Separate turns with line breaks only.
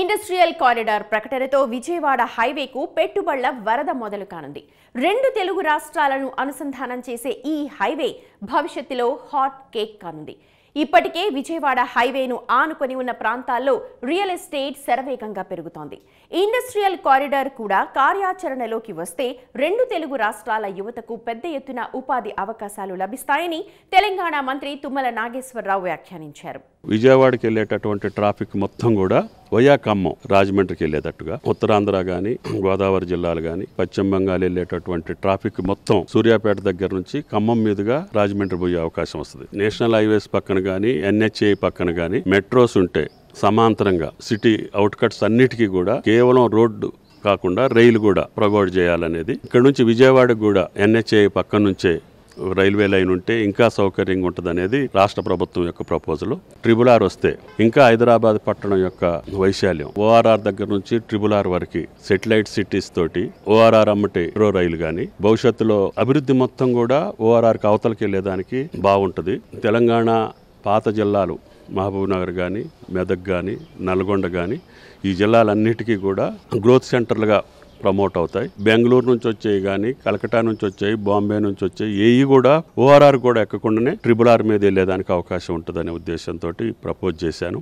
industrial corridor ప్రకటనతో విజయవాడ హైవేకు పెట్టుబడుల వరద మొదలు కానుంది రెండు తెలుగు రాష్ట్రాలను అనుసంధానం చేసే ఈ హైవే భవిష్యత్తులో హాట్ కేక్ కానుంది ఇప్పటికే విజయవాడ హైవేను ఆనుకొని ఉన్న ప్రాంతాల్లో రియల్ ఎస్టేట్ శరవేగంగా పెరుగుతోంది ఇండస్ట్రియల్ కారిడార్ కూడా కార్యాచరణలోకి వస్తే రెండు తెలుగు రాష్ట్రాల యువతకు పెద్ద ఎత్తున ఉపాధి అవకాశాలు లభిస్తాయని తెలంగాణ మంత్రి తుమ్మల నాగేశ్వరరావు వ్యాఖ్యానించారు
విజయవాడకి వెళ్ళేటటువంటి ట్రాఫిక్ మొత్తం కూడా వయా ఖమ్మం రాజమండ్రికి వెళ్ళేటట్టుగా ఉత్తరాంధ్ర కానీ గోదావరి జిల్లాలు కానీ పశ్చిమ బెంగాల్ వెళ్ళేటటువంటి ట్రాఫిక్ మొత్తం సూర్యాపేట దగ్గర నుంచి ఖమ్మం మీదుగా రాజమండ్రి పోయే అవకాశం వస్తుంది నేషనల్ హైవేస్ పక్కన కానీ ఎన్హెచ్ఏ పక్కన గాని మెట్రోస్ ఉంటే సమాంతరంగా సిటీ అవుట్కట్స్ అన్నిటికీ కూడా కేవలం రోడ్డు కాకుండా రైలు కూడా ప్రొవైడ్ చేయాలనేది ఇక్కడ నుంచి విజయవాడకు కూడా ఎన్హెచ్ఏ పక్క నుంచే రైల్వే లైన్ ఉంటే ఇంకా సౌకర్యంగా ఉంటుంది అనేది రాష్ట్ర ప్రభుత్వం యొక్క ప్రపోజల్ ట్రిబుల్ ఆర్ వస్తే ఇంకా హైదరాబాద్ పట్టణం యొక్క వైశాల్యం ఓఆర్ఆర్ దగ్గర నుంచి ట్రిబుల్ ఆర్ వరకు సెటిలైట్ సిటీస్ తోటి ఓఆర్ఆర్ అమ్మటి మెట్రో రైలు కానీ భవిష్యత్తులో అభివృద్ధి మొత్తం కూడా ఓఆర్ఆర్కి అవతలకి వెళ్ళేదానికి బాగుంటుంది తెలంగాణ పాత జిల్లాలు మహబూబ్నగర్ కానీ మెదక్ కానీ నల్గొండ కానీ ఈ జిల్లాలన్నిటికీ కూడా గ్రోత్ సెంటర్లుగా ప్రమోట్ అవుతాయి బెంగళూరు నుంచి వచ్చేవి కానీ కలకటా నుంచి వచ్చాయి బాంబే నుంచి వచ్చాయి ఏవి కూడా ఓఆర్ఆర్ కూడా ఎక్కకుండానే ట్రిబుల్ ఆర్ మీద వెళ్ళేదానికి అవకాశం ఉంటుందనే ఉద్దేశంతో ప్రపోజ్ చేశాను